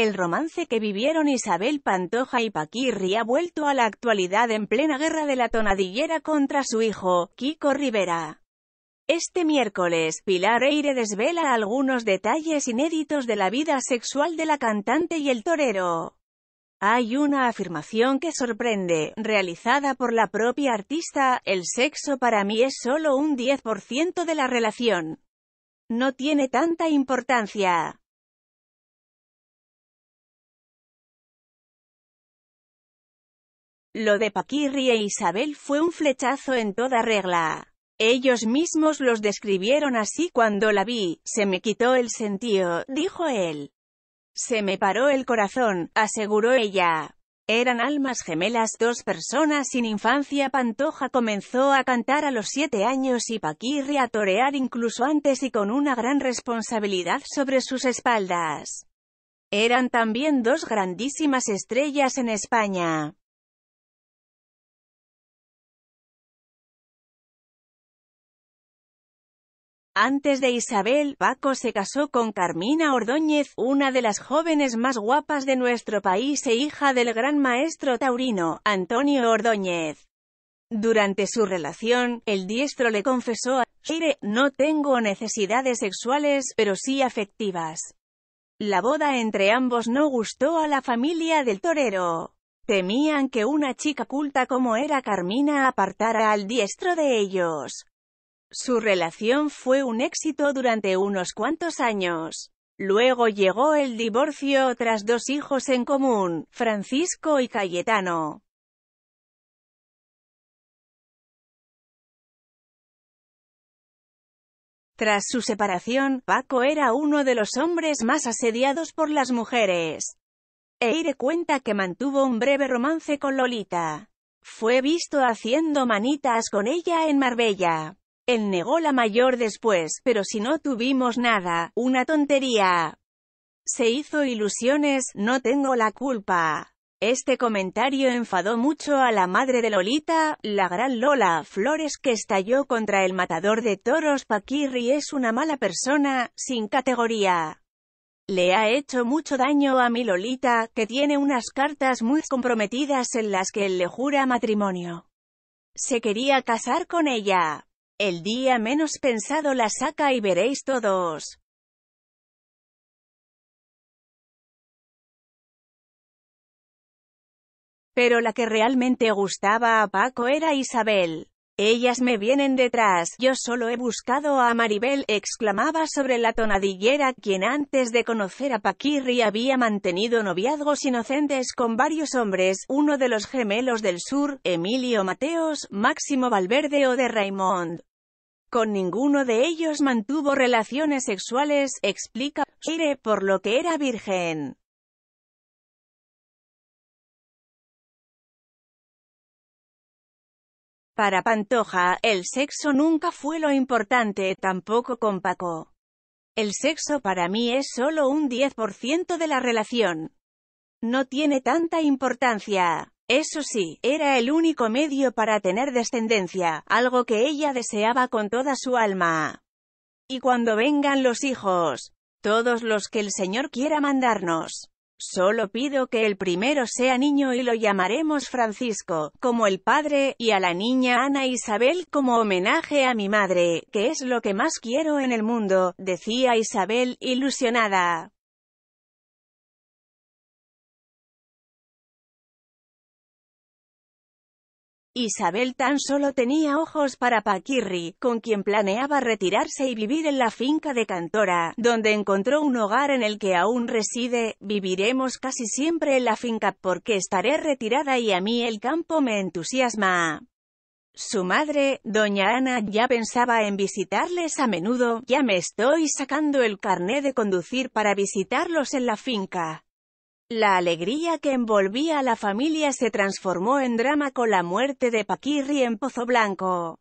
El romance que vivieron Isabel Pantoja y Paquirri ha vuelto a la actualidad en plena guerra de la tonadillera contra su hijo, Kiko Rivera. Este miércoles, Pilar Eire desvela algunos detalles inéditos de la vida sexual de la cantante y el torero. Hay una afirmación que sorprende, realizada por la propia artista, el sexo para mí es solo un 10% de la relación. No tiene tanta importancia. Lo de Paquirri e Isabel fue un flechazo en toda regla. Ellos mismos los describieron así cuando la vi, se me quitó el sentido, dijo él. Se me paró el corazón, aseguró ella. Eran almas gemelas, dos personas sin infancia. Pantoja comenzó a cantar a los siete años y Paquirri a torear incluso antes y con una gran responsabilidad sobre sus espaldas. Eran también dos grandísimas estrellas en España. Antes de Isabel, Paco se casó con Carmina Ordóñez, una de las jóvenes más guapas de nuestro país e hija del gran maestro taurino, Antonio Ordóñez. Durante su relación, el diestro le confesó a Jire, no tengo necesidades sexuales, pero sí afectivas. La boda entre ambos no gustó a la familia del torero. Temían que una chica culta como era Carmina apartara al diestro de ellos. Su relación fue un éxito durante unos cuantos años. Luego llegó el divorcio tras dos hijos en común, Francisco y Cayetano. Tras su separación, Paco era uno de los hombres más asediados por las mujeres. Eire cuenta que mantuvo un breve romance con Lolita. Fue visto haciendo manitas con ella en Marbella. Él negó la mayor después, pero si no tuvimos nada, una tontería. Se hizo ilusiones, no tengo la culpa. Este comentario enfadó mucho a la madre de Lolita, la gran Lola Flores que estalló contra el matador de toros Paquirri es una mala persona, sin categoría. Le ha hecho mucho daño a mi Lolita, que tiene unas cartas muy comprometidas en las que él le jura matrimonio. Se quería casar con ella, el día menos pensado la saca y veréis todos. Pero la que realmente gustaba a Paco era Isabel. Ellas me vienen detrás, yo solo he buscado a Maribel, exclamaba sobre la tonadillera, quien antes de conocer a Paquirri había mantenido noviazgos inocentes con varios hombres, uno de los gemelos del sur, Emilio Mateos, Máximo Valverde o de Raymond. Con ninguno de ellos mantuvo relaciones sexuales, explica Shire, por lo que era virgen. Para Pantoja, el sexo nunca fue lo importante, tampoco con Paco. El sexo para mí es solo un 10% de la relación. No tiene tanta importancia. Eso sí, era el único medio para tener descendencia, algo que ella deseaba con toda su alma. Y cuando vengan los hijos, todos los que el Señor quiera mandarnos. Solo pido que el primero sea niño y lo llamaremos Francisco, como el padre, y a la niña Ana Isabel como homenaje a mi madre, que es lo que más quiero en el mundo, decía Isabel, ilusionada. Isabel tan solo tenía ojos para Paquirri, con quien planeaba retirarse y vivir en la finca de Cantora, donde encontró un hogar en el que aún reside, viviremos casi siempre en la finca porque estaré retirada y a mí el campo me entusiasma. Su madre, doña Ana, ya pensaba en visitarles a menudo, ya me estoy sacando el carné de conducir para visitarlos en la finca. La alegría que envolvía a la familia se transformó en drama con la muerte de Paquirri en Pozo Blanco.